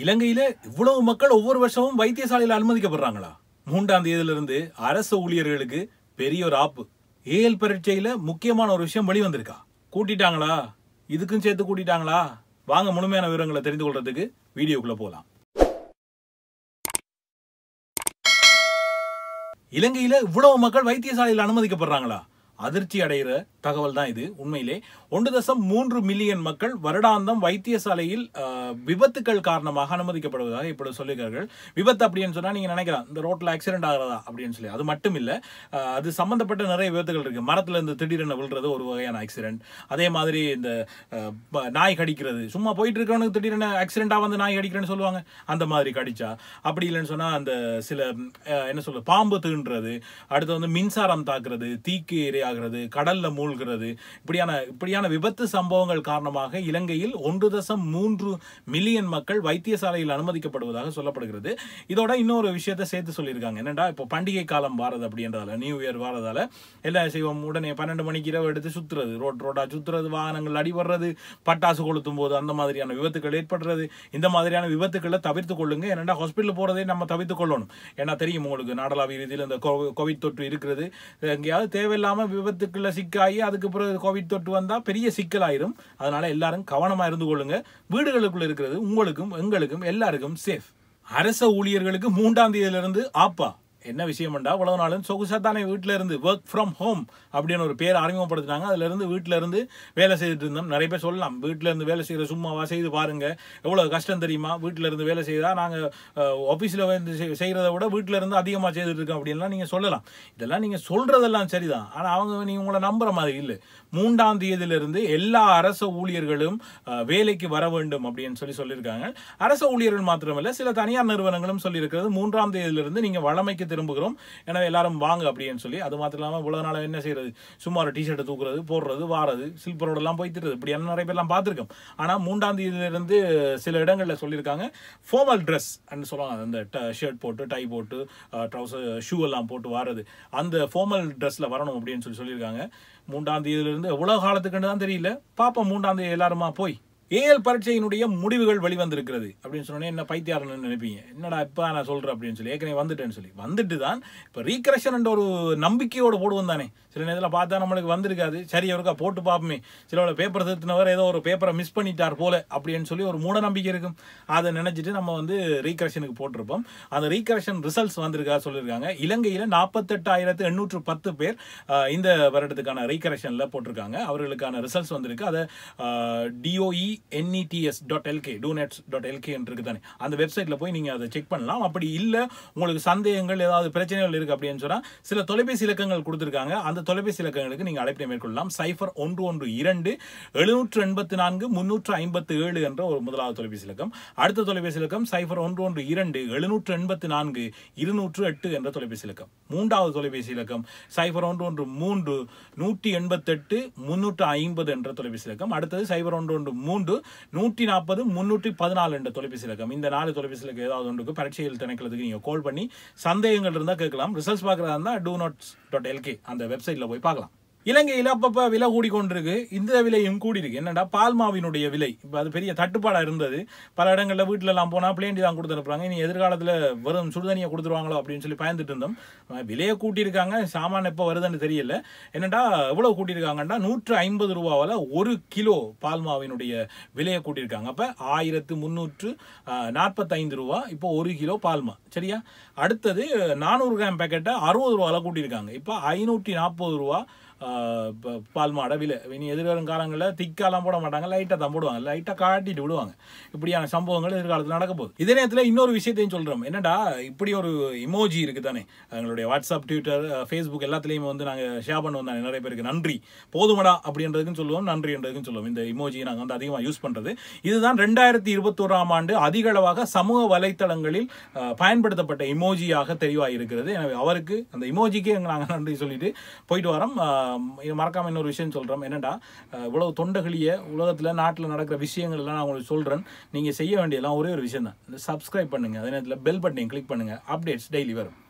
இலங்கையில இவ்வளவு மக்கள் ஒவ்வொரு வருஷமும் வைத்தியசாலையில் அனுமதிக்கப்படுறாங்களா மூன்றாம் தேதியிலிருந்து அரசு ஊழியர்களுக்கு பெரிய ஒரு ஆப்பு ஏஎல் பரீட்சையில முக்கியமான ஒரு விஷயம் வெளிவந்திருக்கா கூட்டிட்டாங்களா இதுக்கும் சேர்த்து கூட்டிட்டாங்களா வாங்க முழுமையான விவரங்களை தெரிந்து கொள்றதுக்கு வீடியோக்குள்ள போகலாம் இலங்கையில இவ்வளவு மக்கள் வைத்தியசாலையில் அனுமதிக்கப்படுறாங்களா அதிர்ச்சி அடைகிற தகவல் தான் இது உண்மையிலே ஒன்று தசம் மூன்று மில்லியன் மக்கள் வருடாந்தம் வைத்தியசாலையில் விபத்துக்கள் காரணமாக அனுமதிக்கப்படுவதாக இப்படி சொல்லியிருக்கார்கள் விபத்து அப்படின்னு சொன்னால் நீங்கள் நினைக்கலாம் இந்த ரோட்டில் ஆக்சிடென்ட் ஆகிறதா அப்படின்னு சொல்லி அது மட்டும் இல்லை அது சம்மந்தப்பட்ட நிறைய விபத்துகள் இருக்குது மரத்தில் இருந்து திடீரென விழுறது ஒரு வகையான ஆக்சிடென்ட் அதே மாதிரி இந்த நாய் கடிக்கிறது சும்மா போயிட்டு இருக்கவனுக்கு திடீரென ஆக்சிடென்ட்டாக வந்து நாய் கடிக்கிறேன்னு சொல்லுவாங்க அந்த மாதிரி கடிச்சா அப்படி இல்லைன்னு சொன்னால் அந்த சில என்ன சொல்ல பாம்பு தீண்டுறது அடுத்து வந்து மின்சாரம் தாக்குறது தீக்கு இரையாகிறது கடலில் மூழ்கிறது இப்படியான இப்படியான விபத்து சம்பவங்கள் காரணமாக இலங்கையில் ஒன்று தசம் மூன்று மில்லியன் மக்கள் வைத்தியசாலையில் அனுமதிக்கப்படுவதாக சொல்லப்படுகிறது இதோட இன்னொரு விஷயத்த சேர்த்து சொல்லியிருக்காங்க என்னடா இப்போ பண்டிகை காலம் வாரது அப்படின்றதால நியூ இயர் வாரதால எல்லா செய்வோம் உடனே பன்னெண்டு மணிக்கு இரவு எடுத்து சுற்றுறது ரோட் ரோடாக சுற்றுறது வாகனங்கள் அடிபடுறது பட்டாசு கொளுத்தும் போது அந்த மாதிரியான விபத்துக்கள் ஏற்படுறது இந்த மாதிரியான விபத்துக்களை தவிர்த்து கொள்ளுங்க ஏன்னா ஹாஸ்பிட்டல் போகிறதே நம்ம தவிர்த்து கொள்ளணும் ஏன்னா தெரியும் உங்களுக்கு நாடளாவிய ரீதியில் இந்த கோவிட் தொற்று இருக்கிறது எங்கேயாவது தேவையில்லாமல் விபத்துக்களை சிக்காகி அதுக்கு பிறகு கோவிட் தொற்று வந்தால் பெரிய சிக்கலாயிரும் அதனால் எல்லாரும் கவனமாக இருந்து கொள்ளுங்க வீடுகளுக்குள்ள இருக்கிறது உங்களுக்கும் எங்களுக்கும் எல்லாருக்கும் சேஃப் அரச ஊழியர்களுக்கு மூன்றாம் தேதியிலிருந்து ஆப்பா என்ன விஷயம்டா உழவு நாளும் சொகுசா தானே வீட்டில் இருந்து ஒர்க் ஃப்ரம் ஹோம் அப்படின்னு ஒரு பேர் அறிமுகப்படுத்தினாங்க இருந்து வீட்டில் இருந்து வேலை செய்துட்டு இருந்தோம் நிறைய பேர் சொல்லலாம் வீட்டில் இருந்து வேலை செய்கிற சும்மாவா செய்து பாருங்கள் எவ்வளோ கஷ்டம் தெரியுமா வீட்டில் இருந்து வேலை செய்தால் நாங்கள் ஆஃபீஸில் வந்து செய்கிறத விட வீட்டில் இருந்து அதிகமாக செய்துட்டு இருக்கோம் அப்படின்லாம் நீங்கள் சொல்லலாம் இதெல்லாம் நீங்கள் சொல்கிறதெல்லாம் சரிதான் ஆனால் அவங்க நீங்கள் உங்களை நம்புற மாதிரி இல்லை மூன்றாம் தேதியிலிருந்து எல்லா அரசு ஊழியர்களும் வேலைக்கு வர வேண்டும் அப்படின்னு சொல்லி சொல்லியிருக்காங்க அரசு ஊழியர்கள் மாத்திரமல்ல சில தனியார் நிறுவனங்களும் சொல்லியிருக்கிறது மூன்றாம் தேதியிலிருந்து நீங்கள் வளமைக்கு திரும்புகிறோம் எனவே எல்லாரும் வாங்க அப்படின்னு சொல்லி அது மாத்திரம் இல்லாமல் உலக நாளாக என்ன செய்யறது சும்மா ஒரு டிஷர்ட்டை தூக்குறது போடுறது வாரது சில்பரோடெல்லாம் போய் திருது இப்படி என்ன நிறைய பேர்லாம் பார்த்துருக்கோம் ஆனால் மூன்றாம் தேதியிலிருந்து சில இடங்களில் சொல்லியிருக்காங்க ஃபார்மல் ட்ரெஸ் அப்படின்னு சொல்லுவாங்க அந்த ஷர்ட் போட்டு டை போட்டு ட்ரௌசர் ஷூ எல்லாம் போட்டு வாரது அந்த ஃபார்மல் ட்ரெஸ்ஸில் வரணும் அப்படின்னு சொல்லி சொல்லியிருக்காங்க மூன்றாம் தேதியிலிருந்து உலக காலத்துக்குன்னு தான் தெரியல பாப்பா மூன்றாம் தேதி எல்லாருமா போய் ஏஎல் பரீட்சையினுடைய முடிவுகள் வெளிவந்திருக்கிறது அப்படின்னு சொன்னோன்னே என்ன பைத்தியாரன்னு நினைப்பீங்க என்னடா இப்போ நான் சொல்கிறேன் அப்படின்னு சொல்லி ஏற்கனவே வந்துட்டேன்னு சொல்லி வந்துட்டு தான் இப்போ என்ற ஒரு நம்பிக்கையோடு போடுவோம் தானே சில நேரத்தில் பார்த்தா நம்மளுக்கு வந்திருக்காது சரி அவருக்கா போட்டு பார்ப்போமே சிலவோட பேப்பர் திருத்தினவர் ஏதோ ஒரு பேப்பரை மிஸ் பண்ணிட்டார் போல அப்படின்னு சொல்லி ஒரு மூட நம்பிக்கை இருக்கும் அதை நினச்சிட்டு நம்ம வந்து ரீகரெக்ஷனுக்கு போட்டிருப்போம் அந்த ரீகரெக்ஷன் ரிசல்ட்ஸ் வந்திருக்கா சொல்லியிருக்காங்க இலங்கையில் நாற்பத்தெட்டாயிரத்து எண்ணூற்று பத்து பேர் இந்த வருடத்துக்கான ரீகரெக்ஷனில் போட்டிருக்காங்க அவர்களுக்கான ரிசல்ட்ஸ் வந்திருக்கு அதை D O E N E T S dot L K doenets dot L K இருக்குது தானே அந்த வெப்சைட்டில் போய் நீங்கள் அதை செக் பண்ணலாம் அப்படி இல்லை உங்களுக்கு சந்தேகங்கள் ஏதாவது பிரச்சனைகள் இருக்குது அப்படின்னு சொன்னால் சில தொலைபேசி இலக்கங்கள் கொடுத்துருக்காங்க அந்த தொலைபேசி இலக்கங்களுக்கு நீங்கள் அழைப்பை மேற்கொள்ளலாம் சைஃபர் ஒன்று ஒன்று இரண்டு எழுநூற்று எண்பத்தி நான்கு முன்னூற்று ஐம்பத்து ஏழு என்ற ஒரு முதலாவது தொலைபேசி இலக்கம் அடுத்த தொலைபேசி இலக்கம் சைஃபர் ஒன்று ஒன்று இரண்டு எழுநூற்று எண்பத்தி நான்கு இருநூற்று எட்டு என்ற தொலைபேசி இலக்கம் மூன்றாவது தொலைபேசி இலக்கம் சைஃபர் ஒன்று ஒன்று மூன்று நூற்றி எண்பத்தெட்டு முன்னூற்று ஐம்பது என்ற தொலைபேசி இலக்கம் அடுத்தது சைபர் ஒன்று ஒன்று மூன்று நூற்றி நாற்பது முன்னூற்றி பதினாலு என்ற தொலைபேசி இலக்கம் இந்த நாலு தொலைபேசி இலக்கம் ஏதாவது ஒன்றுக்கு பரீட்சையில் திணைக்கிறதுக்கு நீங்கள் கால் பண்ணி சந்தேகங்கள் இருந்தால் கேட்கலாம் ரிசல்ட்ஸ் பார்க்குறதா இருந்தால் டூ நாட் டாட் எல்கே அந்த website lo voy a pagar இலங்கையில் அப்பப்போ விலை கூடிக்கொண்டிருக்கு இந்த விலையும் கூடியிருக்கு என்னடா பால்மாவினுடைய விலை இப்போ அது பெரிய தட்டுப்பாடாக இருந்தது பல இடங்களில் வீட்டிலலாம் போனால் பிளேண்டி தான் கொடுத்துருப்பாங்க இனி எதிர்காலத்தில் வெறும் சுடுதண்ணியை கொடுத்துருவாங்களோ அப்படின்னு சொல்லி பயந்துட்டு இருந்தோம் விலையை கூட்டியிருக்காங்க சாமான் எப்போ வருதுன்னு தெரியல என்னடா எவ்வளோ கூட்டியிருக்காங்கன்னா நூற்று ஐம்பது ரூபாவில் ஒரு கிலோ பால்மாவினுடைய விலையை கூட்டியிருக்காங்க அப்போ ஆயிரத்து முந்நூற்று நாற்பத்தைந்து ரூபா இப்போ ஒரு கிலோ பால்மா சரியா அடுத்தது நானூறு கிராம் பேக்கெட்டை அறுபது ரூபாவில் கூட்டியிருக்காங்க இப்போ ஐநூற்றி நாற்பது ரூபா பால்மா அடவில் இனி எதிர்வரும் காலங்களில் திக்காலாம் போட மாட்டாங்க லைட்டாக தான் போடுவாங்க லைட்டாக காட்டிட்டு விடுவாங்க இப்படியான சம்பவங்கள் எதிர்காலத்தில் நடக்க போகுது இதே நேரத்தில் இன்னொரு விஷயத்தையும் சொல்கிறோம் என்னடா இப்படி ஒரு இமோஜி இருக்குது தானே எங்களுடைய வாட்ஸ்அப் ட்விட்டர் ஃபேஸ்புக் எல்லாத்துலேயும் வந்து நாங்கள் ஷேர் பண்ணுவோம் தானே நிறைய பேருக்கு நன்றி போதுமடா அப்படின்றதுக்கும் சொல்லுவோம் நன்றின்றதுக்கும் சொல்லுவோம் இந்த இமோஜியை நாங்கள் வந்து அதிகமாக யூஸ் பண்ணுறது இதுதான் ரெண்டாயிரத்தி இருபத்தோராம் ஆண்டு அதிகளவாக சமூக வலைத்தளங்களில் பயன்படுத்தப்பட்ட இமோஜியாக தெரிவாக இருக்கிறது எனவே அவருக்கு அந்த இமோஜிக்கு நாங்கள் நன்றி சொல்லிட்டு போயிட்டு வரோம் இது மறக்காமல் இன்னொரு விஷயம் சொல்கிறோம் என்னென்னா இவ்வளவு தொண்டகளிய உலகத்தில் நாட்டில் நடக்கிற விஷயங்கள் எல்லாம் நான் உங்களுக்கு சொல்கிறேன் நீங்கள் செய்ய வேண்டியதெல்லாம் ஒரே ஒரு விஷயம் தான் சப்ஸ்கிரைப் பண்ணுங்கள் அதே நேரத்தில் பெல் பட்டனையும் கிளிக் பண்ணுங்கள் அப்டேட்ஸ் டெய்லி வரும்